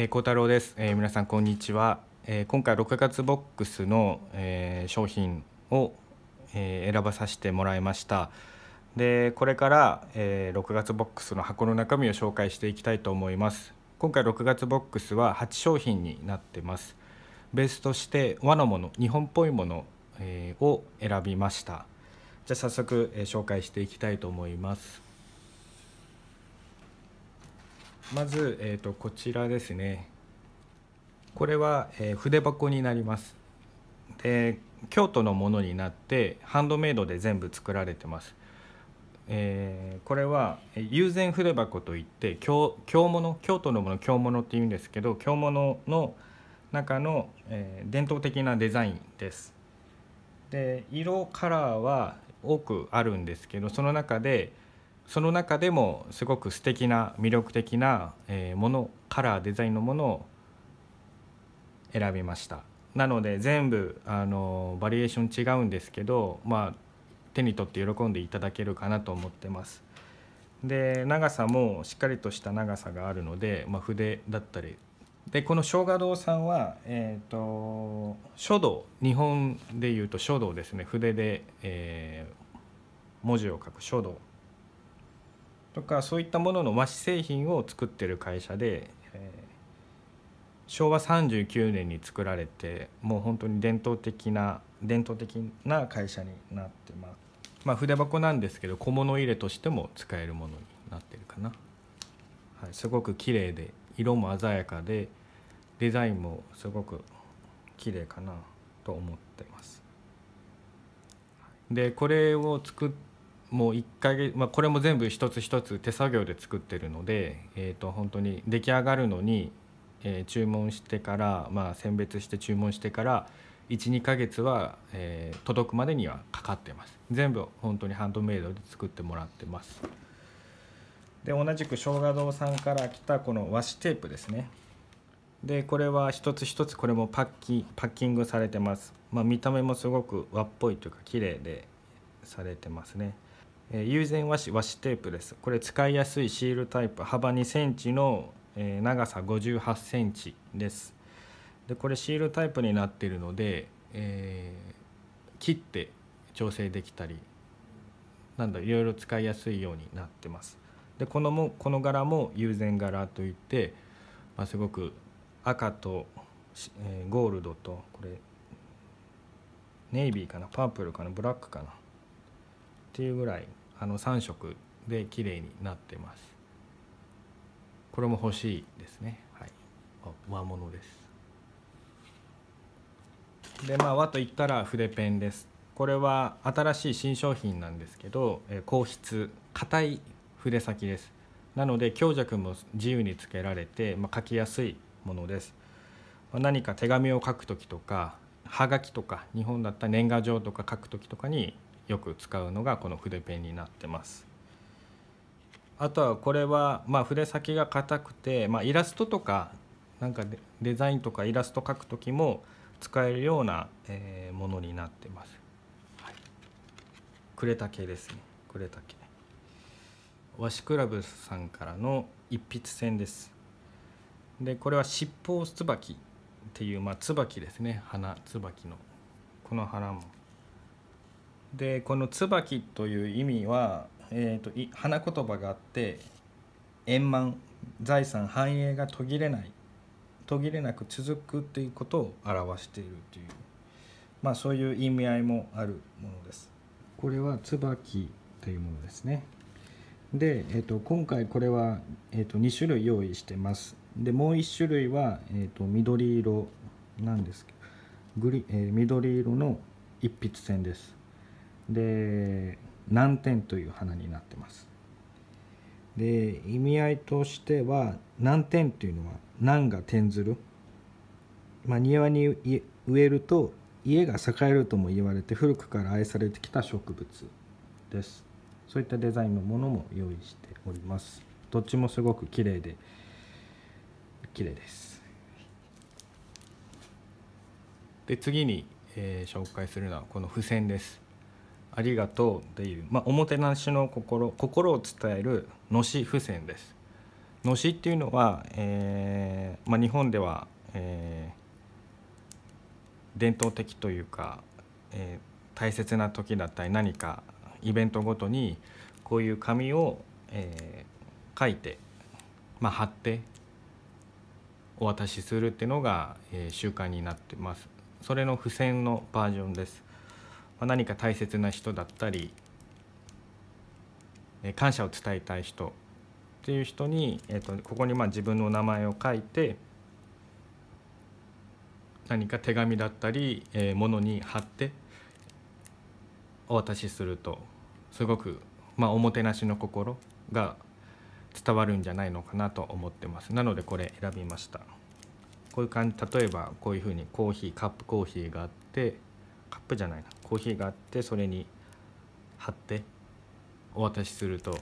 えー、太郎です、えー、皆さんこんにちは、えー、今回6月ボックスの、えー、商品を、え選ばさせてもらいましたでこれから、え6月ボックスの箱の中身を紹介していきたいと思います今回6月ボックスは8商品になってますベースとして和のもの日本っぽいもの、えを選びましたじゃあ早速、え紹介していきたいと思いますまず、えーと、こちらですねこれは、えー、筆箱になりますで京都のものになってハンドメイドで全部作られてます、えー、これは友禅筆箱といって京京物京都のもの京物っていうんですけど京物の中の、えー、伝統的なデザインですで色カラーは多くあるんですけどその中でその中でもすごく素敵な魅力的なものカラーデザインのものを選びましたなので全部あのバリエーション違うんですけど、まあ、手に取って喜んでいただけるかなと思ってますで長さもしっかりとした長さがあるので、まあ、筆だったりでこの生姜堂さんは、えーと、書道日本でいうと書道ですね筆で、えー、文字を書く書道とかそういったものの和紙製品を作ってる会社で、えー、昭和39年に作られてもう本当に伝統的な伝統的な会社になってます、まあ、筆箱なんですけど小物入れとしても使えるものになってるかな、はい、すごく綺麗で色も鮮やかでデザインもすごく綺麗かなと思ってますでこれを作ってもう1回、まあ、これも全部一つ一つ手作業で作ってるので、えー、と本当に出来上がるのに、えー、注文してから、まあ、選別して注文してから12ヶ月は、えー、届くまでにはかかってます全部本当にハンドメイドで作ってもらってますで同じく生姜堂さんから来たこの和紙テープですねでこれは一つ一つこれもパッキパッキングされてます、まあ、見た目もすごく和っぽいというか綺麗でされてますねえ友禅和紙和紙テープですこれ使いやすいシールタイプ幅2センチの、え長さ58センチですでこれシールタイプになっているので、えー、切って調整できたりなんだいろいろ使いやすいようになってますでこのもこの柄も友禅柄といって、まあ、すごく赤と、えー、ゴールドとこれネイビーかなパープルかなブラックかなっていうぐらいあの3色で綺麗になってますこれも欲しいですねはい和物ですでまあ和といったら筆ペンですこれは新しい新商品なんですけど硬質硬い筆先ですなので強弱も自由につけられて、まあ、書きやすいものです何か手紙を書く時とかはがきとか日本だったら年賀状とか書く時とかによく使うのがこの筆ペンになってます。あとはこれは、まあ、筆先が硬くて、まあ、イラストとかなんかデザインとかイラスト描く時も使えるような、えものになってます。はい、クレタ系ですねクレタ系。ワシクラブさんからの一筆線です。でこれは七宝椿っていう、まあ、椿ですね花椿のこの花もでこの「椿」という意味は、えーと、い花言葉があって円満財産繁栄が途切れない途切れなく続くということを表しているという、まあ、そういう意味合いもあるものです。これは椿というものですね。で、えーと、今回これは、えーと、2種類用意してます。でもう1種類は、えーと、と緑色なんですけどグリ、えー、緑色の一筆線です。で難点という花になってますで意味合いとしては難点というのは難が転ずる、まあ、庭に植えると家が栄えるとも言われて古くから愛されてきた植物ですそういったデザインのものも用意しておりますどっちもすごく綺麗で綺麗ですで次に、えー、紹介するのはこの付箋ですありがとう」っていう、まあ、おもてなしの心心を伝えるのし付箋です。のしっていうのは、えーまあ、日本では、えー、伝統的というか、えー、大切な時だったり何かイベントごとにこういう紙を、えー、書いて、まあ、貼ってお渡しするっていうのが、えー、習慣になってます。それの付箋のバージョンです。ま何か大切な人だったり感謝を伝えたい人っていう人に、えー、とここにまあ自分の名前を書いて何か手紙だったり、えー、物に貼ってお渡しするとすごく、まあ、おもてなしの心が伝わるんじゃないのかなと思ってますなのでこれ選びましたこういう感じ例えばこういうふうにコーヒーカップコーヒーがあってカップじゃないなコーヒーがあってそれに貼ってお渡しすると、ま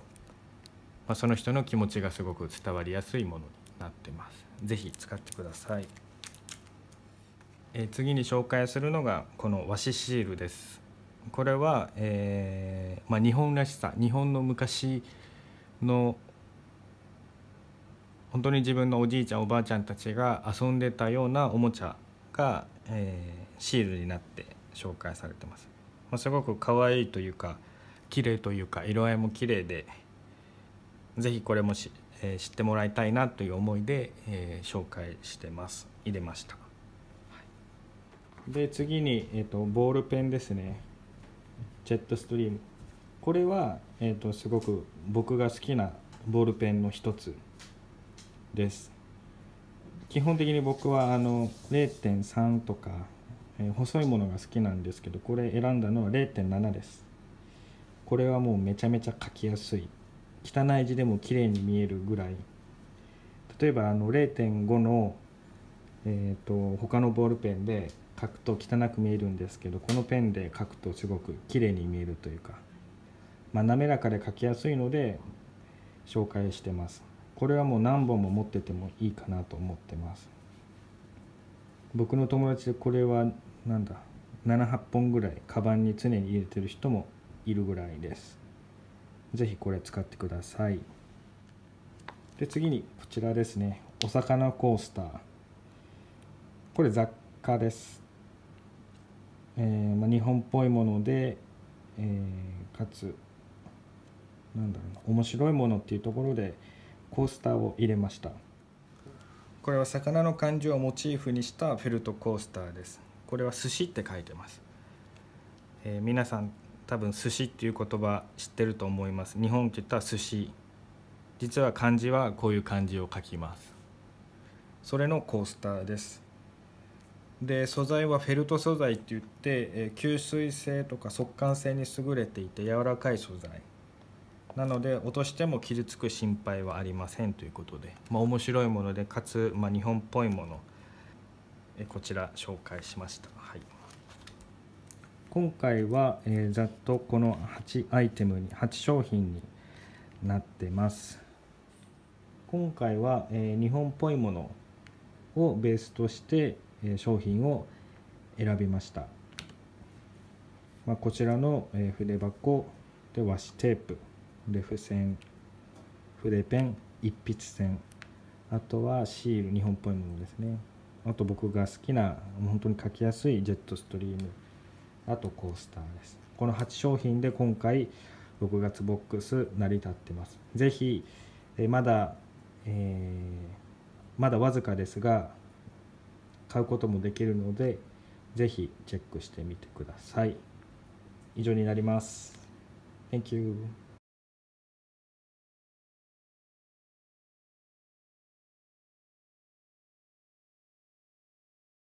あ、その人の気持ちがすごく伝わりやすいものになってます。是非使ってください。え次に紹介するのがこの和紙シールです。これは、えー、まあ、日本らしさ日本の昔の本当に自分のおじいちゃんおばあちゃんたちが遊んでたようなおもちゃが、えー、シールになって紹介されてます、もうすごく可愛いというか綺麗というか色合いも綺麗で是非これもし、えー、知ってもらいたいなという思いで、えー、紹介してます入れました、はい、で次に、えーと、ボールペンですねジェットストリームこれは、えーと、とすごく僕が好きなボールペンの一つです基本的に僕はあの0.3とかえ細いものが好きなんですけどこれ選んだのは0.7ですこれはもうめちゃめちゃ書きやすい汚い字でも綺麗に見えるぐらい例えばあの0.5の、えーと、と他のボールペンで書くと汚く見えるんですけどこのペンで書くとすごく綺麗に見えるというか、まあ、滑らかで書きやすいので紹介してますこれはもう何本も持っててもいいかなと思ってます僕の友達でこれはなんだ78本ぐらいカバンに常に入れてる人もいるぐらいです是非これ使ってくださいで次にこちらですねお魚コースターこれ雑貨です、えー、まあ、日本っぽいもので、えー、かつなんだろうな面白いものっていうところでコースターを入れましたこれは魚の漢字をモチーフにしたフェルトコースターですこれは寿司って書いてます、えー、皆さん多分寿司っていう言葉知ってると思います日本って言ったら寿司実は漢字はこういう漢字を書きますそれのコースターですで素材はフェルト素材って言って、えー、吸水性とか速乾性に優れていて柔らかい素材なので落としても傷つく心配はありませんということで、まあ、面白いものでかつ、まあ、日本っぽいものこちら紹介しました。はい、今回は、えー、ざっとこの8アイテムに8商品になってます。今回は、えー、日本っぽいものをベースとして、えー、商品を選びました。まあ、こちらの、えー、筆箱で和紙テープ、レフ線、筆ペン、一筆線、あとはシール、日本っぽいものですね。あと僕が好きな本当に書きやすいジェットストリームあとコースターですこの8商品で今回6月ボックス成り立ってます是非まだ、えー、まだわずかですが買うこともできるので是非チェックしてみてください以上になります Thank you